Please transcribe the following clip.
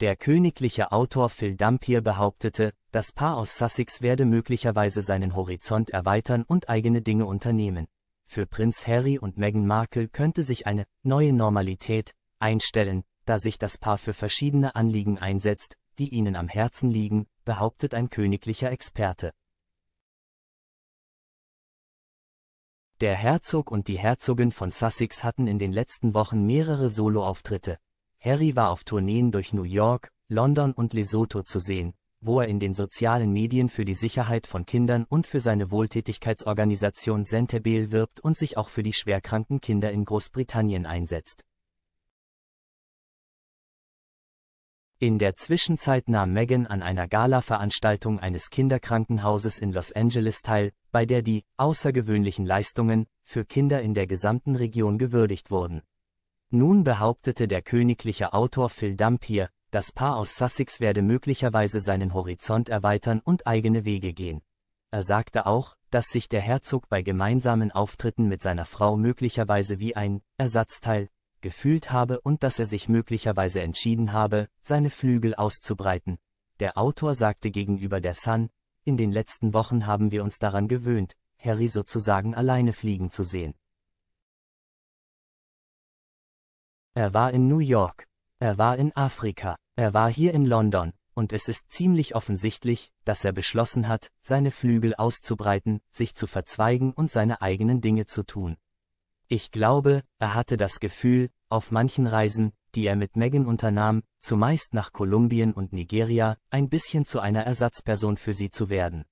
Der königliche Autor Phil Dampier behauptete, das Paar aus Sussex werde möglicherweise seinen Horizont erweitern und eigene Dinge unternehmen. Für Prinz Harry und Meghan Markle könnte sich eine neue Normalität einstellen, da sich das Paar für verschiedene Anliegen einsetzt, die ihnen am Herzen liegen, behauptet ein königlicher Experte. Der Herzog und die Herzogin von Sussex hatten in den letzten Wochen mehrere Soloauftritte. Harry war auf Tourneen durch New York, London und Lesotho zu sehen, wo er in den sozialen Medien für die Sicherheit von Kindern und für seine Wohltätigkeitsorganisation Sentebel wirbt und sich auch für die schwerkranken Kinder in Großbritannien einsetzt. In der Zwischenzeit nahm Meghan an einer Gala-Veranstaltung eines Kinderkrankenhauses in Los Angeles teil, bei der die außergewöhnlichen Leistungen für Kinder in der gesamten Region gewürdigt wurden. Nun behauptete der königliche Autor Phil Dampier, das Paar aus Sussex werde möglicherweise seinen Horizont erweitern und eigene Wege gehen. Er sagte auch, dass sich der Herzog bei gemeinsamen Auftritten mit seiner Frau möglicherweise wie ein Ersatzteil gefühlt habe und dass er sich möglicherweise entschieden habe, seine Flügel auszubreiten. Der Autor sagte gegenüber der Sun, in den letzten Wochen haben wir uns daran gewöhnt, Harry sozusagen alleine fliegen zu sehen. Er war in New York. Er war in Afrika. Er war hier in London. Und es ist ziemlich offensichtlich, dass er beschlossen hat, seine Flügel auszubreiten, sich zu verzweigen und seine eigenen Dinge zu tun. Ich glaube, er hatte das Gefühl, auf manchen Reisen, die er mit Megan unternahm, zumeist nach Kolumbien und Nigeria, ein bisschen zu einer Ersatzperson für sie zu werden.